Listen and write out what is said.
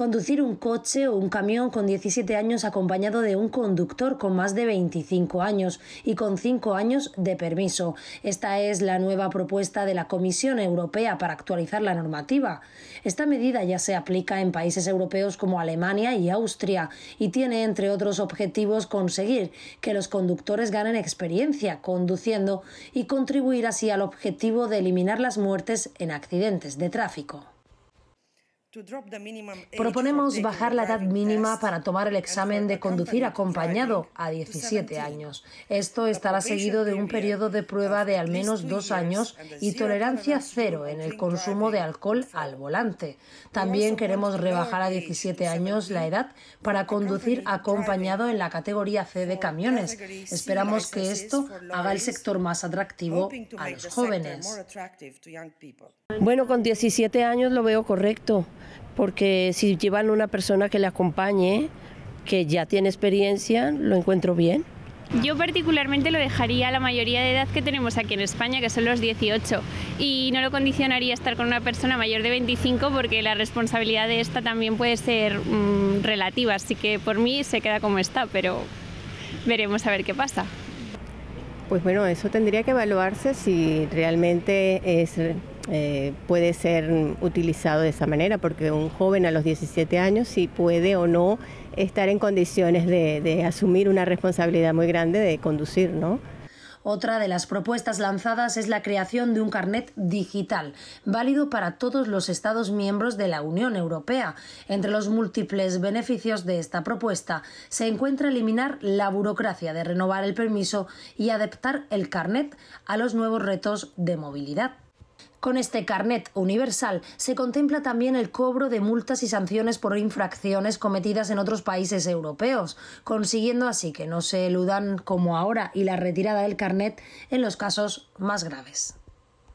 Conducir un coche o un camión con 17 años acompañado de un conductor con más de 25 años y con 5 años de permiso. Esta es la nueva propuesta de la Comisión Europea para actualizar la normativa. Esta medida ya se aplica en países europeos como Alemania y Austria y tiene entre otros objetivos conseguir que los conductores ganen experiencia conduciendo y contribuir así al objetivo de eliminar las muertes en accidentes de tráfico. Proponemos bajar la edad mínima para tomar el examen de conducir acompañado a 17 años. Esto estará seguido de un periodo de prueba de al menos dos años y tolerancia cero en el consumo de alcohol al volante. También queremos rebajar a 17 años la edad para conducir acompañado en la categoría C de camiones. Esperamos que esto haga el sector más atractivo a los jóvenes. Bueno, con 17 años lo veo correcto porque si llevan una persona que le acompañe, que ya tiene experiencia, lo encuentro bien. Yo particularmente lo dejaría a la mayoría de edad que tenemos aquí en España, que son los 18, y no lo condicionaría estar con una persona mayor de 25 porque la responsabilidad de esta también puede ser mm, relativa, así que por mí se queda como está, pero veremos a ver qué pasa. Pues bueno, eso tendría que evaluarse si realmente es eh, puede ser utilizado de esa manera, porque un joven a los 17 años sí puede o no estar en condiciones de, asumir una responsabilidad muy grande de conducir, ¿no? Otra de las propuestas lanzadas es la creación de un carnet digital, válido para todos los Estados miembros de la Unión Europea. Entre los múltiples beneficios de esta propuesta se encuentra eliminar la burocracia de renovar el permiso y adaptar el carnet a los nuevos retos de movilidad. Con este carnet universal se contempla también el cobro de multas y sanciones por infracciones cometidas en otros países europeos, consiguiendo así que no se eludan como ahora y la retirada del carnet en los casos más graves.